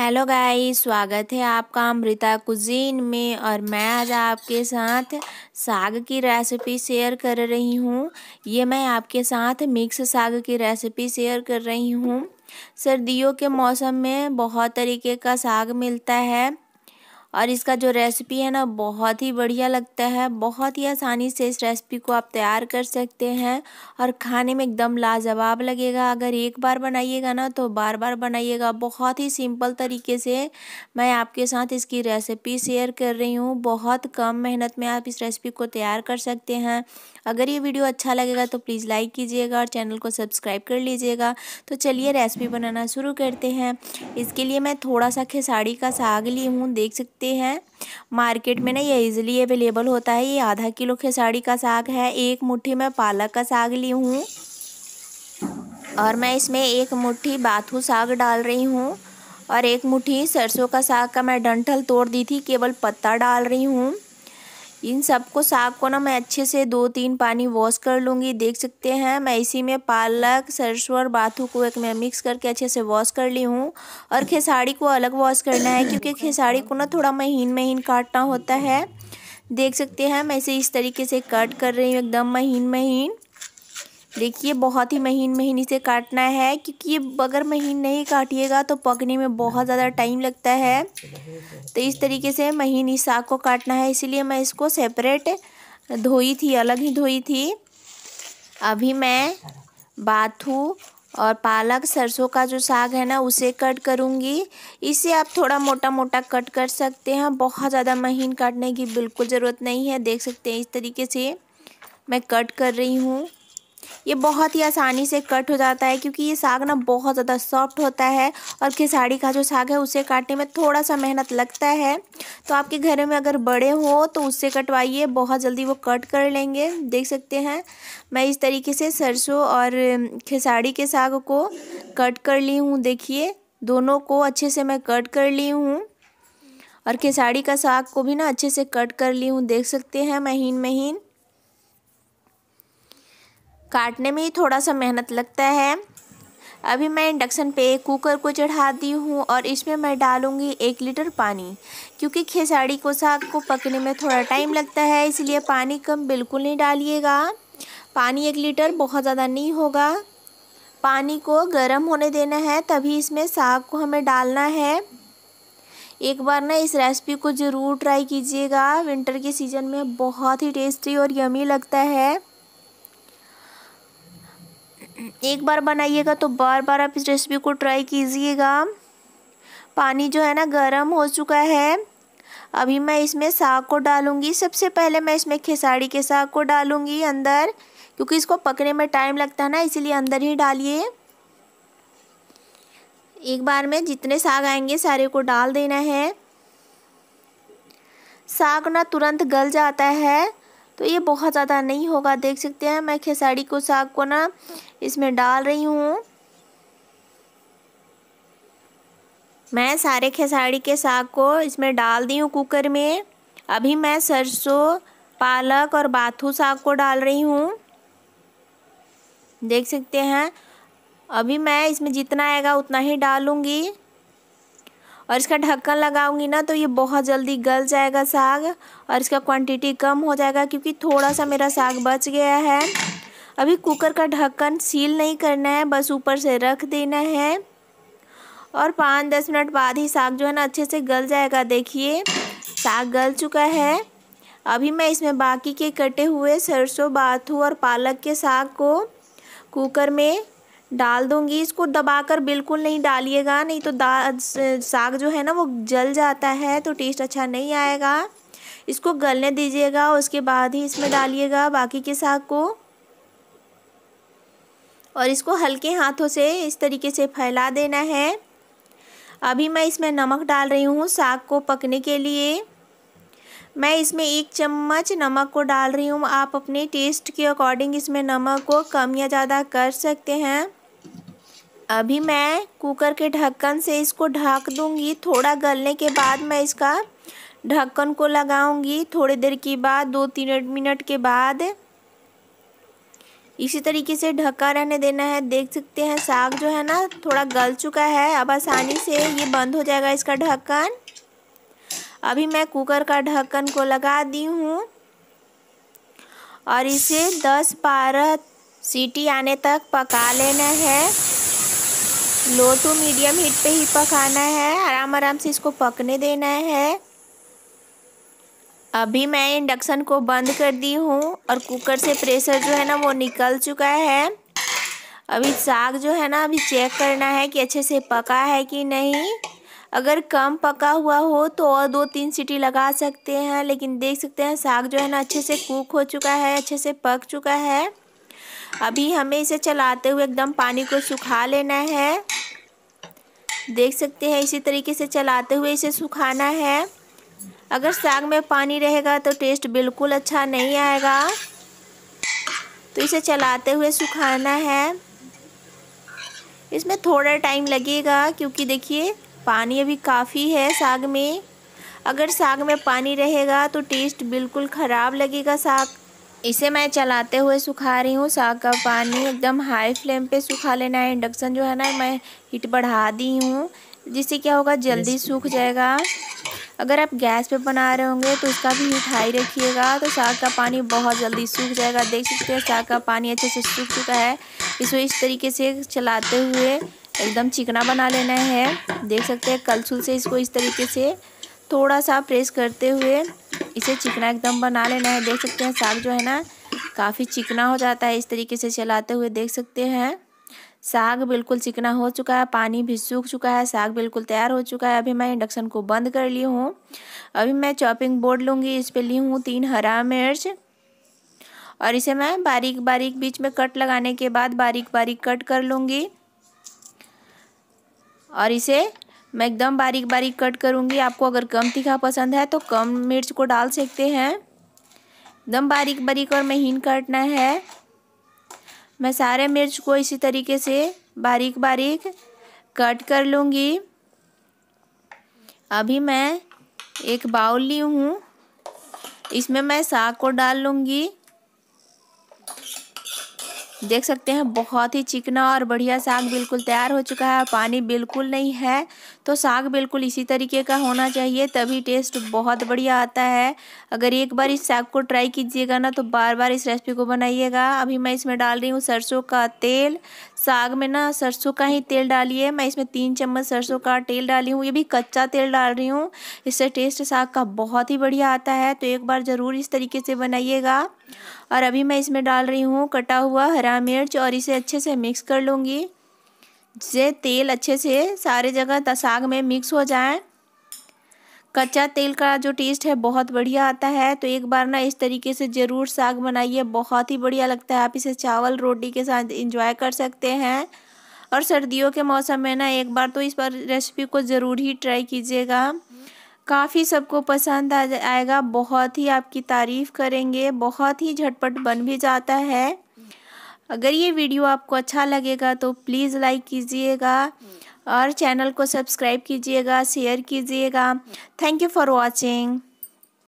hello guys स्वागत है आपका अमृता कुजीन में और मैं आज आपके साथ साग की रेसिपी शेयर कर रही हूँ ये मैं आपके साथ मिक्स साग की रेसिपी शेयर कर रही हूँ सर्दियों के मौसम में बहुत तरीके का साग मिलता है और इसका जो रेसिपी है ना बहुत ही बढ़िया लगता है बहुत ही आसानी से इस रेसिपी को आप तैयार कर सकते हैं और खाने में एकदम लाजवाब लगेगा अगर एक बार बनाइएगा ना तो बार बार बनाइएगा बहुत ही सिंपल तरीके से मैं आपके साथ इसकी रेसिपी शेयर कर रही हूँ बहुत कम मेहनत में आप इस रेसिपी को तैयार कर सकते हैं अगर ये वीडियो अच्छा लगेगा तो प्लीज़ लाइक कीजिएगा और चैनल को सब्सक्राइब कर लीजिएगा तो चलिए रेसिपी बनाना शुरू करते हैं इसके लिए मैं थोड़ा सा खेसाड़ी का साग ली हूँ देख सकते सकते हैं मार्केट में ना ये इजीली अवेलेबल होता है ये आधा किलो खेसाड़ी का साग है एक मुट्ठी मैं पालक का साग ली हूँ और मैं इसमें एक मुट्ठी बाथू साग डाल रही हूँ और एक मुट्ठी सरसों का साग का मैं डंठल तोड़ दी थी केवल पत्ता डाल रही हूँ इन सबको साग को ना मैं अच्छे से दो तीन पानी वॉश कर लूँगी देख सकते हैं मैं इसी में पालक सरसों और बाथू को एक मैं मिक्स करके अच्छे से वॉश कर ली हूँ और खेसाड़ी को अलग वॉश करना है क्योंकि खेसाड़ी को ना थोड़ा महीन महीन काटना होता है देख सकते हैं मैं इसे इस तरीके से कट कर रही हूँ एकदम महीन महीन देखिए बहुत ही महीन महीन इसे काटना है क्योंकि ये अगर महीन नहीं काटिएगा तो पकने में बहुत ज़्यादा टाइम लगता है तो इस तरीके से महीन इस साग को काटना है इसीलिए मैं इसको सेपरेट धोई थी अलग ही धोई थी अभी मैं बाथू और पालक सरसों का जो साग है ना उसे कट करूँगी इसे आप थोड़ा मोटा मोटा कट कर सकते हैं बहुत ज़्यादा महीन काटने की बिल्कुल ज़रूरत नहीं है देख सकते हैं इस तरीके से मैं कट कर रही हूँ ये बहुत ही आसानी से कट हो जाता है क्योंकि ये साग ना बहुत ज़्यादा सॉफ्ट होता है और खेसारी का जो साग है उसे काटने में थोड़ा सा मेहनत लगता है तो आपके घर में अगर बड़े हो तो उससे कटवाइए बहुत जल्दी वो कट कर लेंगे देख सकते हैं मैं इस तरीके से सरसों और खेसारी के साग को कट कर ली हूँ देखिए दोनों को अच्छे से मैं कट कर ली हूँ और खेसारी का साग को भी ना अच्छे से कट कर ली हूँ देख सकते हैं महीन महीन काटने में ही थोड़ा सा मेहनत लगता है अभी मैं इंडक्शन पे कुकर को चढ़ा दी हूँ और इसमें मैं डालूँगी एक लीटर पानी क्योंकि खेसाड़ी को साग को पकने में थोड़ा टाइम लगता है इसलिए पानी कम बिल्कुल नहीं डालिएगा पानी एक लीटर बहुत ज़्यादा नहीं होगा पानी को गर्म होने देना है तभी इसमें साग को हमें डालना है एक बार ना इस रेसिपी को ज़रूर ट्राई कीजिएगा विंटर के सीज़न में बहुत ही टेस्टी और यमी लगता है एक बार बनाइएगा तो बार बार आप इस रेसिपी को ट्राई कीजिएगा पानी जो है ना गर्म हो चुका है अभी मैं इसमें साग को डालूंगी सबसे पहले मैं इसमें खेसारी के साग को डालूंगी अंदर क्योंकि इसको पकने में टाइम लगता है ना इसीलिए अंदर ही डालिए एक बार में जितने साग आएंगे सारे को डाल देना है साग ना तुरंत गल जाता है तो ये बहुत ज़्यादा नहीं होगा देख सकते हैं मैं खेसारी को साग को ना इसमें डाल रही हूँ मैं सारे खेसारी के साग को इसमें डाल दी हूँ कुकर में अभी मैं सरसों पालक और बाथू साग को डाल रही हूँ देख सकते हैं अभी मैं इसमें जितना आएगा उतना ही डालूँगी और इसका ढक्कन लगाऊंगी ना तो ये बहुत जल्दी गल जाएगा साग और इसका क्वांटिटी कम हो जाएगा क्योंकि थोड़ा सा मेरा साग बच गया है अभी कुकर का ढक्कन सील नहीं करना है बस ऊपर से रख देना है और पाँच दस मिनट बाद ही साग जो है ना अच्छे से गल जाएगा देखिए साग गल चुका है अभी मैं इसमें बाकी के कटे हुए सरसों बाथू और पालक के साग को कुकर में डाल दूंगी इसको दबाकर बिल्कुल नहीं डालिएगा नहीं तो दा साग जो है ना वो जल जाता है तो टेस्ट अच्छा नहीं आएगा इसको गलने दीजिएगा उसके बाद ही इसमें डालिएगा बाकी के साग को और इसको हल्के हाथों से इस तरीके से फैला देना है अभी मैं इसमें नमक डाल रही हूँ साग को पकने के लिए मैं इसमें एक चम्मच नमक को डाल रही हूँ आप अपने टेस्ट के अकॉर्डिंग इसमें नमक को कम या ज़्यादा कर सकते हैं अभी मैं कुकर के ढक्कन से इसको ढक दूंगी थोड़ा गलने के बाद मैं इसका ढक्कन को लगाऊंगी थोड़ी देर के बाद दो तीन मिनट के बाद इसी तरीके से ढका रहने देना है देख सकते हैं साग जो है ना थोड़ा गल चुका है अब आसानी से ये बंद हो जाएगा इसका ढक्कन अभी मैं कुकर का ढक्कन को लगा दी हूँ और इसे 10-12 सीटी आने तक पका लेना है लो टू मीडियम हीट पे ही पकाना है आराम आराम से इसको पकने देना है अभी मैं इंडक्शन को बंद कर दी हूँ और कुकर से प्रेशर जो है ना वो निकल चुका है अभी साग जो है ना अभी चेक करना है कि अच्छे से पका है कि नहीं अगर कम पका हुआ हो तो और दो तीन सीटी लगा सकते हैं लेकिन देख सकते हैं साग जो है ना अच्छे से कुक हो चुका है अच्छे से पक चुका है अभी हमें इसे चलाते हुए एकदम पानी को सुखा लेना है देख सकते हैं इसी तरीके से चलाते हुए इसे सुखाना है अगर साग में पानी रहेगा तो टेस्ट बिल्कुल अच्छा नहीं आएगा तो इसे चलाते हुए सुखाना है इसमें थोड़ा टाइम लगेगा क्योंकि देखिए पानी अभी काफ़ी है साग में अगर साग में पानी रहेगा तो टेस्ट बिल्कुल ख़राब लगेगा साग इसे मैं चलाते हुए सुखा रही हूँ साग का पानी एकदम हाई फ्लेम पे सुखा लेना है इंडक्शन जो है ना मैं हीट बढ़ा दी हूँ जिससे क्या होगा जल्दी सूख जाएगा अगर आप गैस पे बना रहे होंगे तो उसका भी हीट हाई रखिएगा तो साग का पानी बहुत जल्दी सूख जाएगा देख सकते हैं साग का पानी अच्छे से सूख चुका है इसको इस तरीके से चलाते हुए एकदम चिकना बना लेना है देख सकते हैं कलछुल से इसको इस तरीके से थोड़ा सा प्रेस करते हुए इसे चिकना एकदम बना लेना है देख सकते हैं साग जो है ना काफ़ी चिकना हो जाता है इस तरीके से चलाते हुए देख सकते हैं साग बिल्कुल चिकना हो चुका है पानी भी सूख चुका है साग बिल्कुल तैयार हो चुका है अभी मैं इंडक्शन को बंद कर ली हूँ अभी मैं चॉपिंग बोर्ड लूँगी इस पर ली हूँ तीन हरा मिर्च और इसे मैं बारीक बारीक बीच में कट लगाने के बाद बारीक बारीक कट कर लूँगी और इसे मैं एकदम बारीक बारीक कट करूँगी आपको अगर कम तीखा पसंद है तो कम मिर्च को डाल सकते हैं एकदम बारीक बारीक और महीन काटना है मैं सारे मिर्च को इसी तरीके से बारीक बारीक कट कर लूँगी अभी मैं एक बाउल ली हूँ इसमें मैं साग को डाल लूँगी देख सकते हैं बहुत ही चिकना और बढ़िया साग बिल्कुल तैयार हो चुका है पानी बिल्कुल नहीं है तो साग बिल्कुल इसी तरीके का होना चाहिए तभी टेस्ट बहुत बढ़िया आता है अगर एक बार इस साग को ट्राई कीजिएगा ना तो बार बार इस रेसिपी को बनाइएगा अभी मैं इसमें डाल रही हूँ सरसों का तेल साग में ना सरसों का ही तेल डालिए मैं इसमें तीन चम्मच सरसों का तेल डाली हूँ ये भी कच्चा तेल डाल रही हूँ इससे टेस्ट साग का बहुत ही बढ़िया आता है तो एक बार ज़रूर इस तरीके से बनाइएगा और अभी मैं इसमें डाल रही हूँ कटा हुआ हरा मिर्च और इसे अच्छे से मिक्स कर लूँगी जिससे तेल अच्छे से सारे जगह साग में मिक्स हो जाए कच्चा तेल का जो टेस्ट है बहुत बढ़िया आता है तो एक बार ना इस तरीके से ज़रूर साग बनाइए बहुत ही बढ़िया लगता है आप इसे चावल रोटी के साथ इंजॉय कर सकते हैं और सर्दियों के मौसम में ना एक बार तो इस बार रेसिपी को ज़रूर ही ट्राई कीजिएगा काफ़ी सबको पसंद आ आएगा बहुत ही आपकी तारीफ़ करेंगे बहुत ही झटपट बन भी जाता है अगर ये वीडियो आपको अच्छा लगेगा तो प्लीज़ लाइक कीजिएगा और चैनल को सब्सक्राइब कीजिएगा शेयर कीजिएगा थैंक यू फॉर वॉचिंग